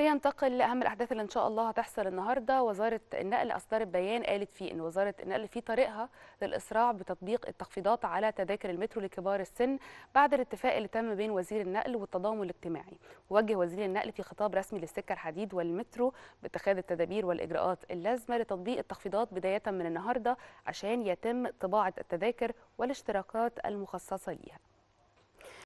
خلينا ننتقل لاهم الاحداث اللي ان شاء الله هتحصل النهارده وزاره النقل اصدرت بيان قالت فيه ان وزاره النقل في طريقها للاسراع بتطبيق التخفيضات على تذاكر المترو لكبار السن بعد الاتفاق اللي تم بين وزير النقل والتضامن الاجتماعي وجه وزير النقل في خطاب رسمي للسكه الحديد والمترو باتخاذ التدابير والاجراءات اللازمه لتطبيق التخفيضات بدايه من النهارده عشان يتم طباعه التذاكر والاشتراكات المخصصه ليها